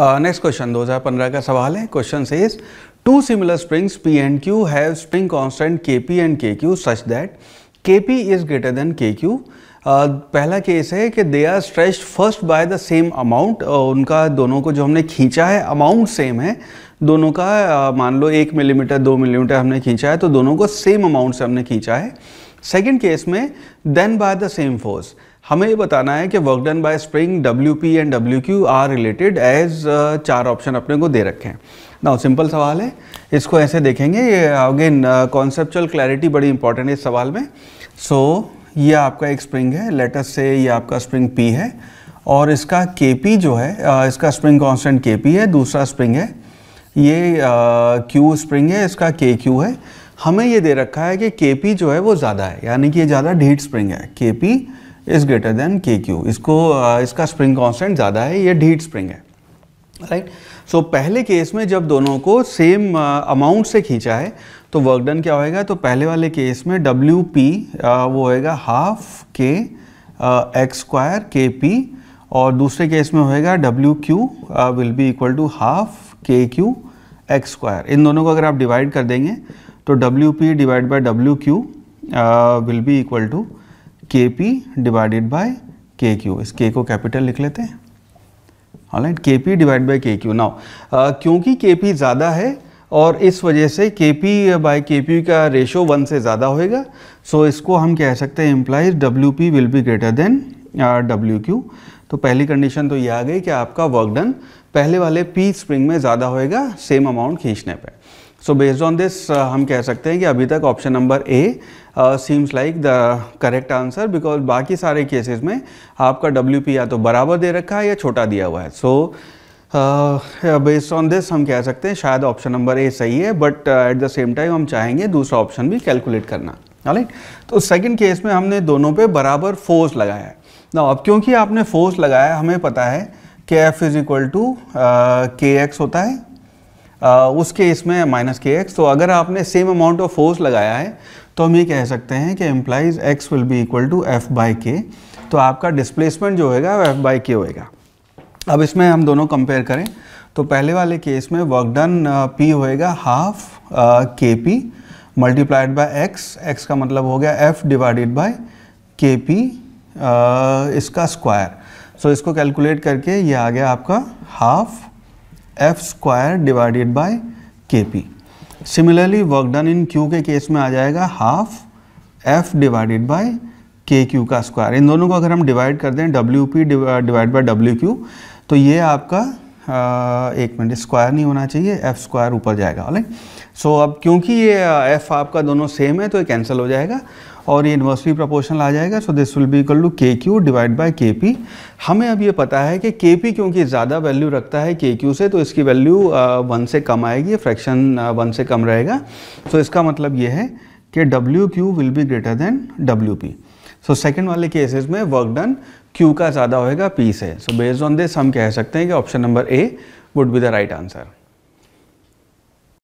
Next question 2015 का सवाल है क्वेश्चन से is two similar springs P and Q have spring constant K P and K Q such that K P is greater than K Q पहला case है कि they are stressed first by the same amount उनका दोनों को जो हमने खींचा है अमाउंट सेम है दोनों का uh, मान लो एक मिलीमीटर दो मिलीमीटर हमने खींचा है तो दोनों को सेम अमाउंट से हमने खींचा है सेकेंड केस में then by the same force हमें ये बताना है कि work done by spring W P and W Q are related as चार ऑप्शन अपने को दे रखे हैं ना सिंपल सवाल है इसको ऐसे देखेंगे ये अगेन कॉन्सेप्चुअल क्लैरिटी बड़ी इंपॉर्टेंट है इस सवाल में सो so, ये आपका एक स्प्रिंग है लेटस से ये आपका स्प्रिंग पी है और इसका के पी जो है uh, इसका स्प्रिंग कॉन्सटेंट के पी है दूसरा स्प्रिंग है ये क्यू uh, स्प्रिंग है इसका के क्यू है हमें ये दे रखा है कि के पी जो है वो ज़्यादा है यानी कि ये ज़्यादा ढीठ स्प्रिंग है K P is greater than K Q इसको इसका स्प्रिंग कॉन्स्टेंट ज़्यादा है ये ढीट स्प्रिंग है राइट right? सो so, पहले केस में जब दोनों को सेम अमाउंट से खींचा है तो वर्क डन क्या होएगा तो पहले वाले केस में डब्ल्यू पी वो होएगा हाफ के एक्स स्क्वायर के पी और दूसरे केस में होएगा W Q will be equal to half K Q X square इन दोनों को अगर आप डिवाइड कर देंगे तो W P divide by W Q will be equal to K P divided by K Q इस के को कैपिटल लिख लेते हैं right K P divide by K Q now क्योंकि के पी ज़्यादा है और इस वजह से K P by K P का रेशो वन से ज़्यादा होएगा सो so, इसको हम कह सकते हैं implies W P will be greater than W Q तो पहली कंडीशन तो ये आ गई कि आपका वर्क डन पहले वाले पी स्प्रिंग में ज़्यादा होएगा सेम अमाउंट खींचने पर सो बेस्ड ऑन दिस हम कह सकते हैं कि अभी तक option number A seems like the correct answer because बाकी सारे केसेस में आपका डब्ल्यू या तो बराबर दे रखा है या छोटा दिया हुआ है सो बेस्ड ऑन दिस हम कह सकते हैं शायद ऑप्शन नंबर ए सही है but at the same time हम चाहेंगे दूसरा ऑप्शन भी कैलकुलेट करना राइट तो सेकेंड केस में हमने दोनों पे बराबर फोर्स लगाया है ना अब क्योंकि आपने फोर्स लगाया हमें पता है के F is equal to K X होता है उस केस में माइनस के एक्स तो अगर आपने सेम अमाउंट ऑफ फोर्स लगाया है तो हम ये कह सकते हैं कि implies X will be equal to F by K तो आपका डिस्प्लेसमेंट जो होएगा वो एफ बाई के होएगा अब इसमें हम दोनों कंपेयर करें तो पहले वाले केस में वर्क डन पी होएगा half K P multiplied by X X का मतलब हो गया F divided by K P इसका स्क्वायर सो so इसको कैलकुलेट करके ये आ गया आपका half F square divided by K P similarly work done in Q के केस में आ जाएगा half F divided by K Q का स्क्वायर इन दोनों को अगर हम डिवाइड कर दें W P divide by W Q तो ये आपका एक मिनट स्क्वायर नहीं होना चाहिए एफ स्क्वायर ऊपर जाएगा राइट सो so, अब क्योंकि ये एफ आपका दोनों सेम है तो ये कैंसिल हो जाएगा और ये इन्वर्सली प्रोपोर्शनल आ जाएगा so this will be equal to K Q divide by K P हमें अब ये पता है कि के पी क्योंकि ज़्यादा वैल्यू रखता है के क्यू से तो इसकी वैल्यू वन से कम आएगी फ्रैक्शन वन से कम रहेगा सो so, इसका मतलब ये है कि W Q will be greater than W P so second वाले केसेस में वर्क डन क्यू का ज़्यादा होएगा पी से सो बेस्ड ऑन दिस हम कह सकते हैं कि option number A would be the right answer